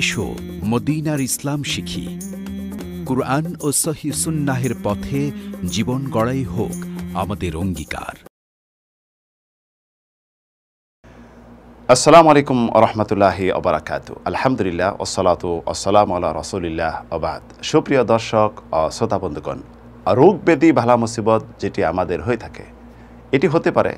এসো মদিনার ইসলাম শিখি কুরআন ও সহি সুন্নাহের পথে জীবন গড়াই হোক আমাদের অঙ্গীকার আসসালামু আলাইকুম রহমতুল্লাহি অবরাকাত আলহামদুলিল্লাহ ওসালাতু আসসালাম আল্লাহ রসুলিল্লাহ আবাদ সুপ্রিয় দর্শক ও শ্রোতা বন্ধুগণ রোগ ব্যাধি ভালা মুসিবত যেটি আমাদের হয়ে থাকে এটি হতে পারে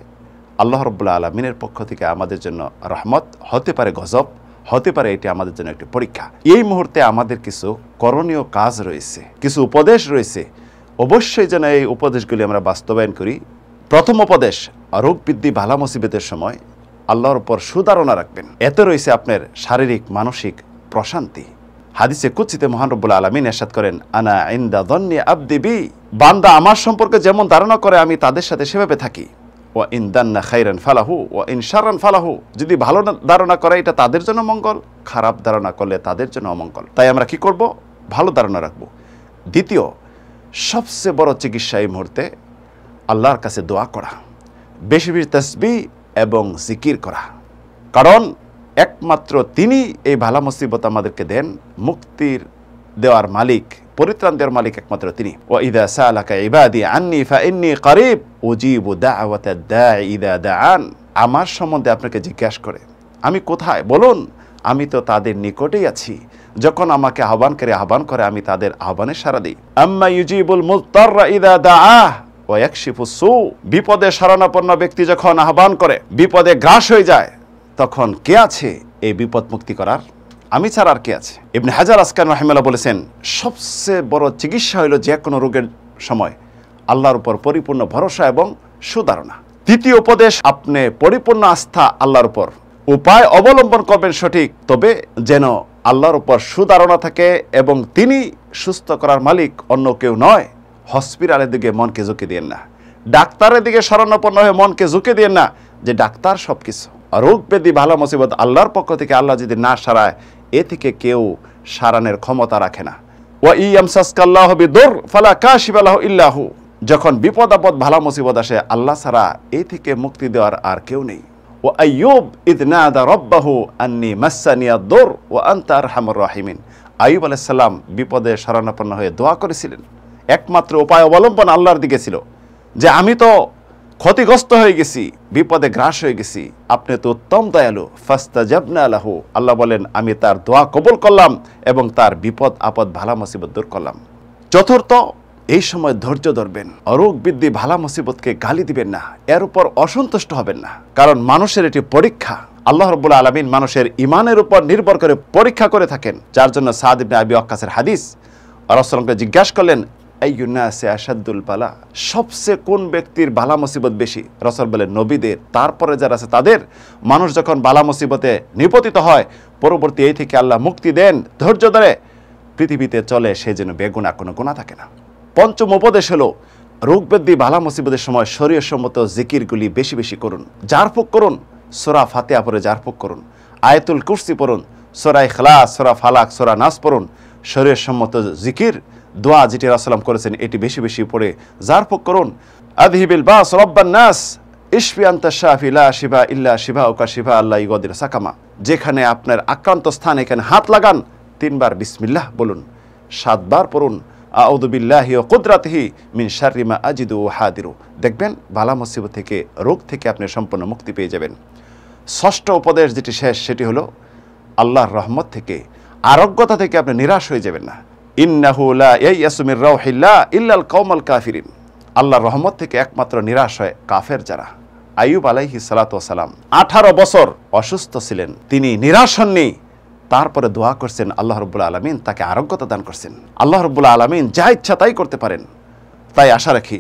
আল্লাহ রব্লা আলমিনের পক্ষ থেকে আমাদের জন্য রহমত হতে পারে গজব হতে পারে এটি আমাদের জন্য একটি পরীক্ষা এই মুহূর্তে আমাদের কিছু করণীয় কাজ রয়েছে কিছু উপদেশ রয়েছে অবশ্যই যেন এই উপদেশগুলি আমরা বাস্তবায়ন করি প্রথম উপদেশ রোগ বৃদ্ধি ভালা মুসিবতের সময় আল্লাহর উপর সুধারণা রাখবেন এত রয়েছে আপনার শারীরিক মানসিক প্রশান্তি হাদিসে কুচিতে মহানরব্বুল আলমিন এরশাদ করেন আনা ইন্দা দন্নি আবদিবি বান্দা আমার সম্পর্কে যেমন ধারণা করে আমি তাদের সাথে সেভাবে থাকি ও ইন্দান্না খাইরান ফালাহু ও ইনসারান ফালাহু যদি ভালো ধারণা করে এটা তাদের জন্য মঙ্গল খারাপ ধারণা করলে তাদের জন্য অমঙ্গল তাই আমরা কি করব ভালো ধারণা রাখব দ্বিতীয় সবচেয়ে বড় চিকিৎসা এই মুহূর্তে আল্লাহর কাছে দোয়া করা বেশি বেশি তসবি এবং জিকির করা কারণ একমাত্র তিনি এই ভালা মুসিবত আমাদেরকে দেন মুক্তির দেওয়ার মালিক পরিত্রাণ দেওয়ার মালিক একমাত্র তিনি ও ইদা সালাকা ইবাদি আননি ফা ইন্নি করিব উজিব দাওয়াতা দা ইদা দান আমার সম্বন্ধে আপনাকে জিজ্ঞাসা করে আমি কোথায় বলুন আমি তো তাদের নিকটেই আছি যখন আমাকে আহ্বান করে আহ্বান করে আমি তাদের আহ্বানে সারা দিই আম্মা ইউজিবুল মুলতাররা ইদা দা আহ সু বিপদে শরণাপন্ন ব্যক্তি যখন আহ্বান করে বিপদে গ্রাস হয়ে যায় তখন কে আছে এই বিপদ মুক্তি করার আমি ছাড়া আর কে আছে ইবনে হাজার আসকান রহমেলা বলেছেন সবচেয়ে বড় চিকিৎসা হইল যে কোনো রোগের সময় আল্লাহর উপর পরিপূর্ণ ভরসা এবং সুধারণা দ্বিতীয় উপদেশ আপনি পরিপূর্ণ আস্থা আল্লাহর উপর উপায় অবলম্বন করবেন সঠিক তবে যেন আল্লাহর উপর সুধারণা থাকে এবং তিনি সুস্থ করার মালিক অন্য কেউ নয় হসপিটালের দিকে মনকে ঝুঁকে দিয়ে না ডাক্তারের দিকে স্মরণাপন্ন হয়ে মনকে ঝুঁকে দিয়ে না যে ডাক্তার সব কিছু রোগ ব্যাধি ভালো মুসিবত আল্লাহর পক্ষ থেকে আল্লাহ যদি না সারায় এ থেকে কেউ সারানের ক্ষমতা রাখে না যখন বিপদ আপদ ভালা মুসিবত আসে আল্লাহ ছাড়া এ থেকে মুক্তি দেওয়ার আর কেউ নেই ও আয়ুব ইদনাদা রব্বাহু আন্নি মাসানিয়া দোর ও আন্তার হামর রাহিমিন আয়ুব আলাইসাল্লাম বিপদে শরণাপন্ন হয়ে দোয়া করেছিলেন একমাত্র উপায় অবলম্বন আল্লাহর দিকে ছিল যে আমি তো ক্ষতিগ্রস্ত হয়ে গেছি বিপদে গ্রাস হয়ে গেছি আপনি তো উত্তম দয়ালু ফাস্তা জাবনা আল্লাহ আল্লাহ বলেন আমি তার দোয়া কবল করলাম এবং তার বিপদ আপদ ভালা মুসিবত দূর করলাম চতুর্থ এই সময় ধৈর্য ধরবেন অরোগ বৃদ্ধি ভালা মুসিবতকে গালি দিবেন না এর উপর অসন্তুষ্ট হবেন না কারণ মানুষের এটি পরীক্ষা আল্লাহ রবুল আলমিন মানুষের ইমানের উপর নির্ভর করে পরীক্ষা করে থাকেন যার জন্য সাদ আবি অক্কাসের হাদিস রসলকে জিজ্ঞাসা করলেন আইয়ুনাসে বালা সবচেয়ে কোন ব্যক্তির বালা মুসিবত বেশি রসল নবীদের তারপরে যারা আছে তাদের মানুষ যখন বালা মুসিবতে নিপতিত হয় পরবর্তী এই থেকে আল্লাহ মুক্তি দেন ধৈর্য ধরে পৃথিবীতে চলে সে যেন বেগুনা কোনো গুণা থাকে না পঞ্চম উপদেশ হলো রোগব্যাধি বালা মুসিবতের সময় শরীর সম্মত জিকিরগুলি বেশি বেশি করুন জারফুক করুন সোরা ফাতেয়া পরে জারফুক করুন আয়তুল কুর্সি পড়ুন সোরা খালা সোরা ফালাক সোরা নাস পড়ুন শরীরের সম্মত জিকির দোয়া যেটি রাসালাম করেছেন এটি বেশি বেশি পড়ে যার পোক করুন আদহিবিল বাস রব্বান নাস ইশফি ইলা শিবা ইল্লা শিবা ওকা শিবা আল্লাহ ইগদির সাকামা যেখানে আপনার আক্রান্ত স্থান এখানে হাত লাগান তিনবার বিসমিল্লাহ বলুন সাতবার পড়ুন আউদুবিল্লাহি ও কুদরাতহি মিন শারিমা আজিদু ও হাদিরু দেখবেন বালা মুসিবত থেকে রোগ থেকে আপনি সম্পূর্ণ মুক্তি পেয়ে যাবেন ষষ্ঠ উপদেশ যেটি শেষ সেটি হলো আল্লাহর রহমত থেকে আরোগ্যতা থেকে আপনি নিরাশ হয়ে যাবেন না ইন্নাহুল্লা ইয়াসুমির রাউহিল্লা ইল্লাল কৌমল কাফিরিন আল্লাহ রহমত থেকে একমাত্র নিরাশ হয় কাফের যারা আয়ুব আলাইহি সালাম আঠারো বছর অসুস্থ ছিলেন তিনি নিরাশ হননি তারপরে দোয়া করছেন আল্লাহ রব্বুল আলমিন তাকে আরোগ্যতা দান করছেন আল্লাহ রব্বুল আলমিন যা ইচ্ছা তাই করতে পারেন তাই আশা রাখি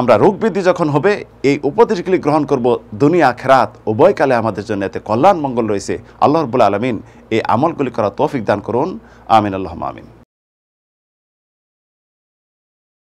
আমরা রোগবৃদ্ধি যখন হবে এই উপদেশগুলি গ্রহণ করব দুনিয়া খেরাত উভয়কালে আমাদের জন্য এতে কল্যাণ মঙ্গল রয়েছে আল্লাহ রবুল আলমিন এই আমলগুলি করা তৌফিক দান করুন আমিন আল্লাহ আমিন